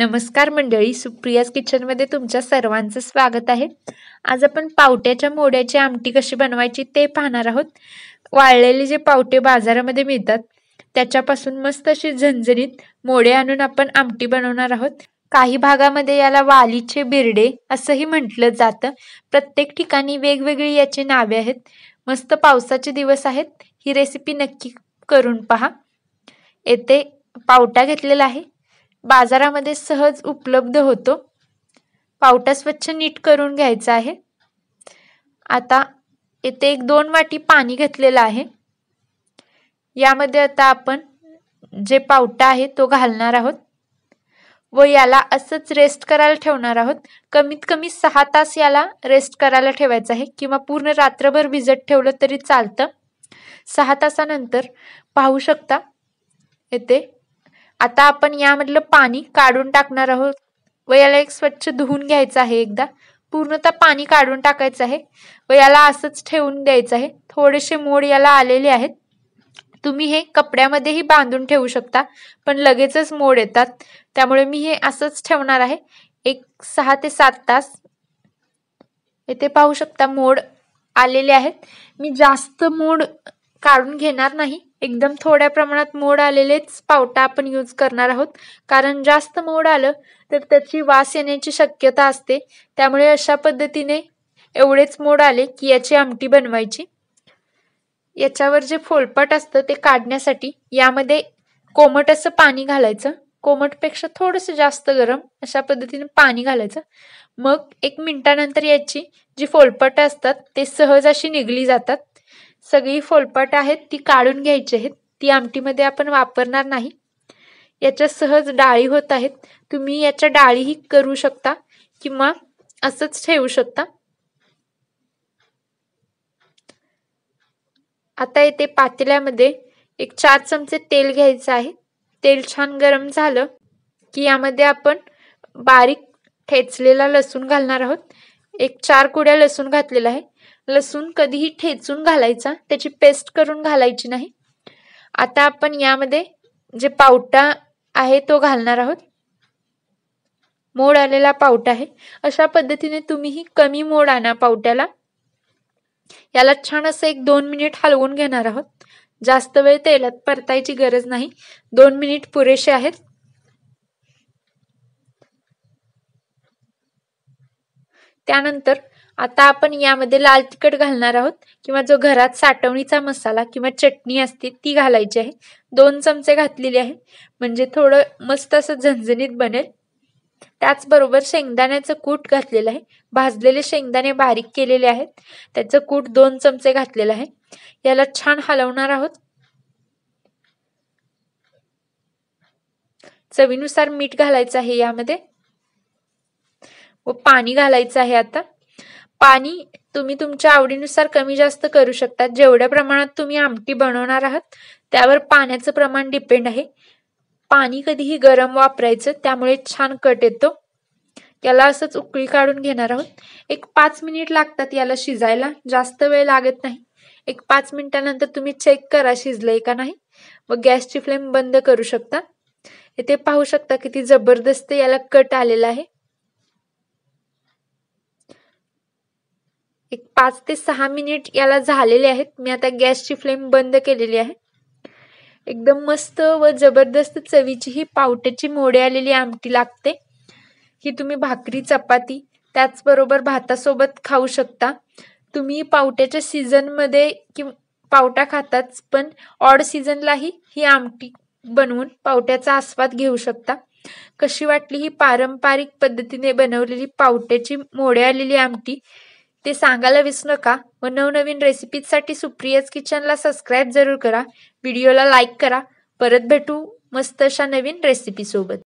नमस्कार मंडळी सुप्रियाज किचनमध्ये तुमच्या सर्वांचं स्वागत आहे आज आपण पावट्याच्या मोड्याची आमटी कशी बनवायची ते पाहणार आहोत वाळलेले जे पावटे बाजारामध्ये मिळतात त्याच्यापासून मस्त अशी झणझणीत मोडे आणून आपण आमटी बनवणार आहोत काही भागामध्ये याला वालीचे बिरडे असंही म्हटलं जातं प्रत्येक ठिकाणी वेगवेगळी याची नावे आहेत मस्त पावसाचे दिवस आहेत ही रेसिपी नक्की करून पहा येथे पावटा घेतलेला आहे बाजारामध्ये सहज उपलब्ध होतो पावटा स्वच्छ नीट करून घ्यायचा आहे आता येथे एक दोन वाटी पाणी घेतलेलं आहे यामध्ये आता आपण जे पावटा आहे तो घालणार आहोत व याला असंच रेस्ट करायला ठेवणार आहोत कमीत कमी सहा तास याला रेस्ट करायला ठेवायचं आहे किंवा पूर्ण रात्रभर भिजत ठेवलं तरी चालतं सहा तासानंतर पाहू शकता येते आता आपण यामधलं पाणी काढून टाकणार आहोत व याला एक स्वच्छ धुवून घ्यायचं आहे एकदा पूर्णतः पाणी काढून टाकायचं आहे व याला असंच ठेवून द्यायचं आहे थोडेसे मोड याला आलेले आहेत तुम्ही हे कपड्यामध्येही बांधून ठेवू शकता पण लगेचच मोड येतात त्यामुळे मी हे असंच ठेवणार आहे एक सहा ते सात तास येथे पाहू शकता मोड आलेले आहेत मी जास्त मोड काढून घेणार नाही एकदम थोड्या प्रमाणात मोड आलेलेच पावटा आपण यूज करणार आहोत कारण जास्त मोड आलं तर त्याची वास येण्याची शक्यता असते त्यामुळे अशा पद्धतीने एवढेच मोड आले की याची आमटी बनवायची याच्यावर जे फोलपट असतं ते काढण्यासाठी यामध्ये कोमट असं पाणी घालायचं कोमटपेक्षा थोडंसं जास्त गरम अशा पद्धतीने पाणी घालायचं मग एक मिनिटानंतर याची जी फोलपट असतात ते सहज अशी निघली जातात सगळी फोलपाट आहेत ती काढून घ्यायची आहेत ती आमटीमध्ये आपण वापरणार नाही याच्या सहज डाळी होत आहेत तुम्ही याच्या डाळीही करू शकता किंवा असंच ठेवू शकता आता येथे पातेल्यामध्ये एक चार चमचे तेल घ्यायचं आहे तेल छान गरम झालं की यामध्ये आपण बारीक ठेचलेला लसूण घालणार आहोत एक चार कुड्या लसूण घातलेला आहे लसूण कधीही ठेचून घालायचा त्याची पेस्ट करून घालायची नाही आता आपण यामध्ये जे पावटा आहे तो घालणार आहोत मोड आलेला पावटा आहे अशा पद्धतीने तुम्हीही कमी मोड आणा पावट्याला याला छान असं एक दोन मिनिट हलवून घेणार आहोत जास्त वेळ तेलात परतायची गरज नाही दोन मिनिट पुरेसे आहेत त्यानंतर आता आपण यामध्ये लाल तिखट घालणार आहोत किंवा जो घरात साठवणीचा मसाला किंवा चटणी असते ती घालायची आहे दोन चमचे घातलेली आहे म्हणजे थोडं मस्त असं झणझणीत बनेल त्याचबरोबर शेंगदाण्याचं कूट घातलेलं आहे भाजलेले शेंगदाणे बारीक केलेले आहेत त्याचं कूट दोन चमचे घातलेलं आहे याला छान हलवणार आहोत चवीनुसार मीठ घालायचं आहे यामध्ये व पाणी घालायचं आहे आता पाणी तुम्ही तुमच्या आवडीनुसार कमी जास्त करू शकता जेवढ्या प्रमाणात तुम्ही आमटी बनवणार आहात त्यावर पाण्याचं प्रमाण डिपेंड आहे पाणी कधीही गरम वापरायचं त्यामुळे छान कट येतो याला असंच उकळी काढून घेणार आहोत एक पाच मिनिट लागतात याला शिजायला जास्त वेळ लागत नाही एक पाच मिनिटानंतर तुम्ही चेक करा शिजलंय का नाही व गॅसची फ्लेम बंद करू शकता इथे पाहू शकता किती जबरदस्त याला कट आलेला आहे एक पाच ते सहा मिनिट याला झालेले आहेत मी आता गॅसची फ्लेम बंद केलेली आहे एकदम मस्त व जबरदस्त चवीची ही पावट्याची मोडे आलेली आमटी लागते ही तुम्ही भाकरी चपाती त्याचबरोबर भातासोबत खाऊ शकता तुम्ही पावट्याच्या सीझनमध्ये कि पावटा खाताच पण ऑड सीझनलाही ही आमटी बनवून पावट्याचा आस्वाद घेऊ शकता कशी वाटली ही पारंपरिक पद्धतीने बनवलेली पावट्याची मोड्या आलेली आमटी ते सांगायला विसरू नका व नवनवीन रेसिपीजसाठी सुप्रियाज किचनला सबस्क्राईब जरूर करा व्हिडिओला लाईक करा परत भेटू मस्त अशा नवीन रेसिपीसोबत